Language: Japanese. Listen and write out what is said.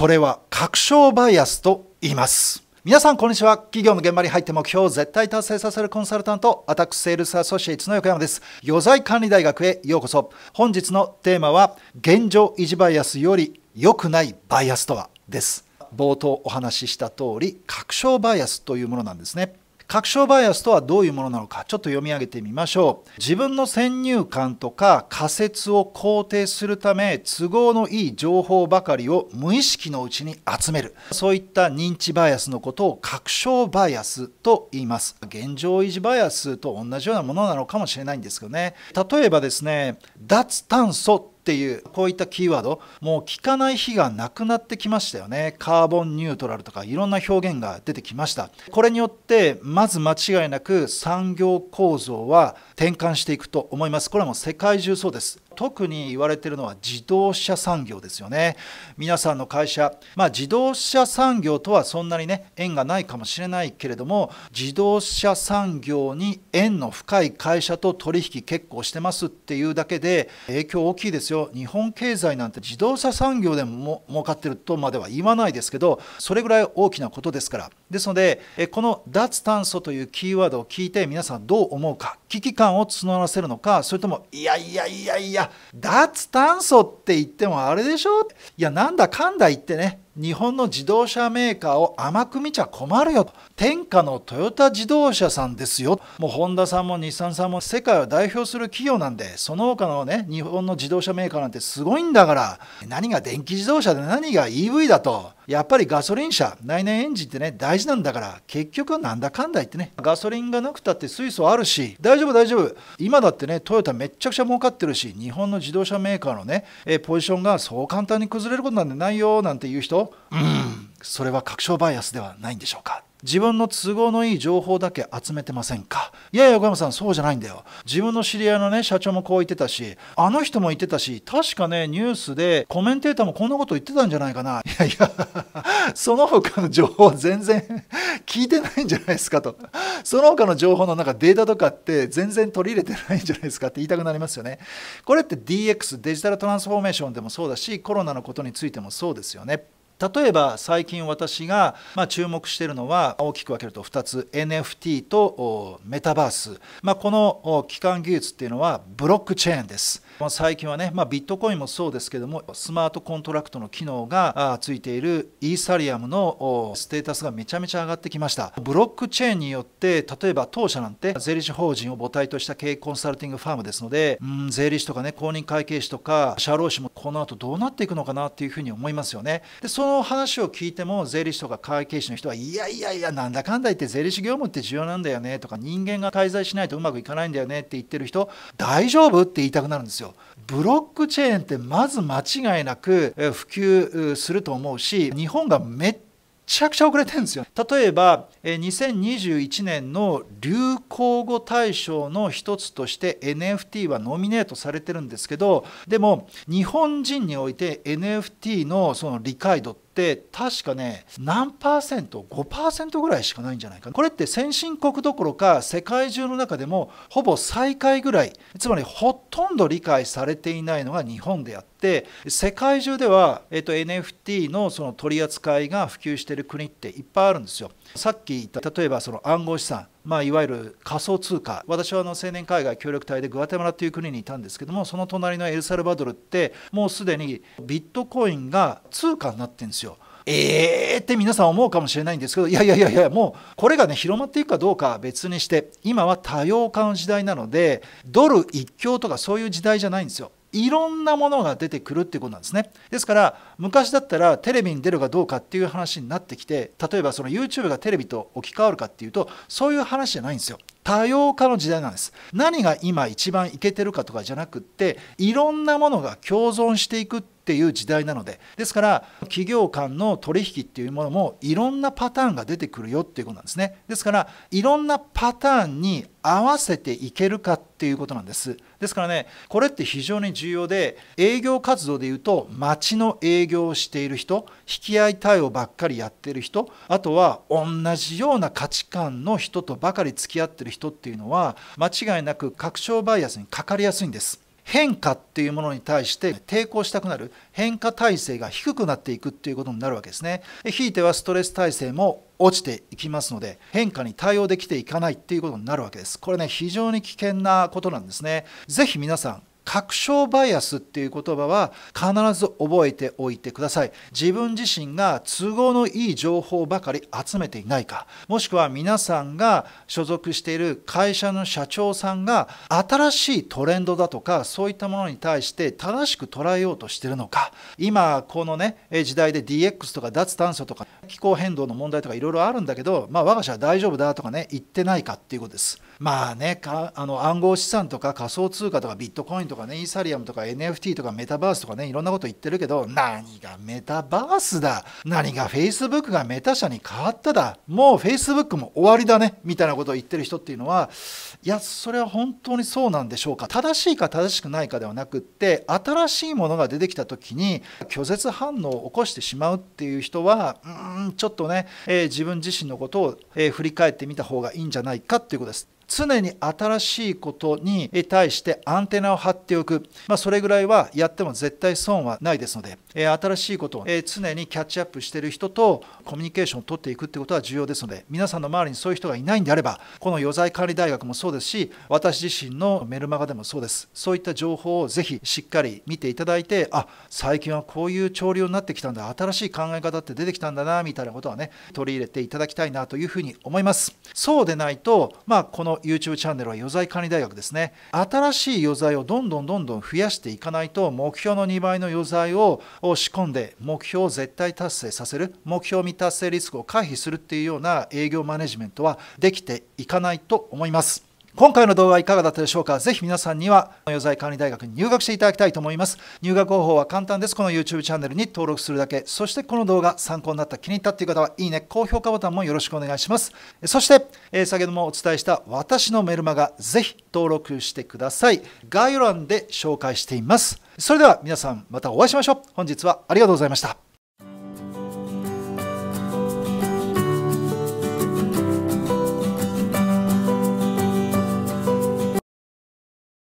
それは確証バイアスと言います皆さんこんにちは企業の現場に入って目標を絶対達成させるコンサルタントアタックセールスアソシエイツの横山です余罪管理大学へようこそ本日のテーマは現状維持バイアスより良くないバイアスとはです冒頭お話しした通り確証バイアスというものなんですね確証バイアスとはどういうものなのかちょっと読み上げてみましょう自分の先入観とか仮説を肯定するため都合のいい情報ばかりを無意識のうちに集めるそういった認知バイアスのことを確証バイアスと言います現状維持バイアスと同じようなものなのかもしれないんですけどね例えばですね脱炭素っていうこういったキーワードもう聞かない日がなくなってきましたよねカーボンニュートラルとかいろんな表現が出てきましたこれによってまず間違いなく産業構造は転換していくと思いますこれはもう世界中そうです特に言われてるのは自動車産業ですよね皆さんの会社、まあ、自動車産業とはそんなにね縁がないかもしれないけれども自動車産業に縁の深い会社と取引結構してますっていうだけで影響大きいですよ日本経済なんて自動車産業でも儲かってるとまでは言わないですけどそれぐらい大きなことですからですのでこの脱炭素というキーワードを聞いて皆さんどう思うか危機感を募らせるのかそれともいやいやいやいやや脱炭素って言ってもあれでしょいやなんだかんだ言ってね日本の自動車メーカーを甘く見ちゃ困るよ天下のトヨタ自動車さんですよもうホンダさんも日産さんも世界を代表する企業なんでその他のね日本の自動車メーカーなんてすごいんだから何が電気自動車で何が EV だとやっぱりガソリン車内燃エンジンってね大事なんだから結局はなんだかんだ言ってねガソリンがなくたって水素あるし大丈夫大丈夫今だってねトヨタめっちゃくちゃ儲かってるし日本の自動車メーカーのねえポジションがそう簡単に崩れることなんてないよなんて言う人うんそれは確証バイアスではないんでしょうか自分の都合のいい情報だけ集めてませんかいやいや横山さんそうじゃないんだよ自分の知り合いのね社長もこう言ってたしあの人も言ってたし確かねニュースでコメンテーターもこんなこと言ってたんじゃないかないやいやその他の情報は全然聞いてないんじゃないですかとその他の情報のなんかデータとかって全然取り入れてないんじゃないですかって言いたくなりますよねこれって DX デジタルトランスフォーメーションでもそうだしコロナのことについてもそうですよね例えば最近私がま注目しているのは大きく分けると2つ NFT とメタバース、まあ、この基幹技術っていうのはブロックチェーンです最近はね、まあ、ビットコインもそうですけどもスマートコントラクトの機能がついているイーサリアムのステータスがめちゃめちゃ上がってきましたブロックチェーンによって例えば当社なんて税理士法人を母体とした経営コンサルティングファームですのでうん税理士とかね公認会計士とか社労士もこの後どうなっていくのかなっていうふうに思いますよねでそのの話を聞いても税理士とか会計士の人はいやいやいやなんだかんだ言って税理士業務って重要なんだよねとか人間が介在しないとうまくいかないんだよねって言ってる人大丈夫って言いたくなるんですよ。ブロックチェーンってまず間違いなく普及すると思うし日本がめっちゃくちゃ遅れてるんですよ。例えば、2021年の流行語大賞の一つとして NFT はノミネートされてるんですけど、でも、日本人において NFT のその理解度ってって確かね何パーセント5%ぐらいしかないんじゃないかこれって先進国どころか世界中の中でもほぼ最下位ぐらいつまりほとんど理解されていないのが日本であって世界中では、えっと、NFT のその取り扱いが普及している国っていっぱいあるんですよ。さっき言った例えばその暗号資産まあ、いわゆる仮想通貨私はあの青年海外協力隊でグアテマラという国にいたんですけどもその隣のエルサルバドルってもうすでにビットコインが通貨になってるんですよ。えーって皆さん思うかもしれないんですけどいやいやいやいやもうこれがね広まっていくかどうかは別にして今は多様化の時代なのでドル一強とかそういう時代じゃないんですよ。いろんなものが出てくるっていうことなんですね。ですから昔だったらテレビに出るかどうかっていう話になってきて例えばその YouTube がテレビと置き換わるかっていうとそういう話じゃないんですよ。多様化の時代なんです何が今一番いけてるかとかじゃなくっていろんなものが共存していくっていう時代なのでですから企業間の取引っていうものもいろんなパターンが出てくるよっていうことなんですねですからいろんなパターンに合わせていけるかっていうことなんですですからねこれって非常に重要で営業活動でいうと町の営業をしている人引き合い対応ばっかりやってる人あとは同じような価値観の人とばかり付き合ってる人っていうのは間違いなく確証バイアスにかかりやすいんです変化っていうものに対して抵抗したくなる変化体制が低くなっていくっていうことになるわけですね。ひいてはストレス体制も落ちていきますので変化に対応できていかないっていうことになるわけですこれね非常に危険なことなんですねぜひ皆さん確証バイアスっていう言葉は必ず覚えておいてください自分自身が都合のいい情報ばかり集めていないかもしくは皆さんが所属している会社の社長さんが新しいトレンドだとかそういったものに対して正しく捉えようとしてるのか今このね時代で DX とか脱炭素とか気候変動の問題とかいろいろあるんだけど、まあ、我が社は大丈夫だとかね言ってないかっていうことですまあねあの暗号資産とか仮想通貨とかビットコインとかかねイーサリアムとか NFT とかメタバースとかねいろんなこと言ってるけど何がメタバースだ何が Facebook がメタ社に変わっただもう Facebook も終わりだねみたいなことを言ってる人っていうのはいやそれは本当にそうなんでしょうか正しいか正しくないかではなくって新しいものが出てきた時に拒絶反応を起こしてしまうっていう人はうんちょっとね、えー、自分自身のことを、えー、振り返ってみた方がいいんじゃないかっていうことです。常に新しいことに対してアンテナを張っておく、まあ、それぐらいはやっても絶対損はないですので、え新しいことを、え常にキャッチアップしている人とコミュニケーションを取っていくってことは重要ですので皆さんの周りにそういう人がいないんであればこの余罪管理大学もそうですし私自身のメルマガでもそうですそういった情報をぜひしっかり見ていただいてあ最近はこういう潮流になってきたんだ新しい考え方って出てきたんだなみたいなことはね取り入れていただきたいなというふうに思いますそうでないとまあこの YouTube チャンネルは余罪管理大学ですね新しい余罪をどんどんどんどん増やしていかないと目標の2倍の余罪を仕込んで目標を絶対達成させる目標未達成リスクを回避するっていうような営業マネジメントはできていかないと思います。今回の動画いかがだったでしょうかぜひ皆さんには余罪管理大学に入学していただきたいと思います入学方法は簡単ですこの YouTube チャンネルに登録するだけそしてこの動画参考になった気に入ったという方はいいね高評価ボタンもよろしくお願いしますそして、えー、先ほどもお伝えした私のメルマガぜひ登録してください概要欄で紹介していますそれでは皆さんまたお会いしましょう本日はありがとうございました